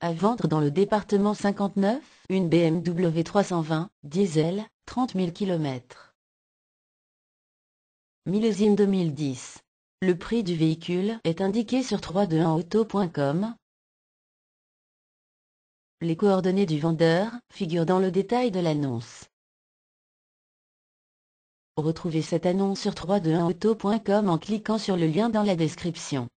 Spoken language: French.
À vendre dans le département 59, une BMW 320, diesel, 30 000 km. Millésime 2010. Le prix du véhicule est indiqué sur 321auto.com. Les coordonnées du vendeur figurent dans le détail de l'annonce. Retrouvez cette annonce sur 321auto.com en cliquant sur le lien dans la description.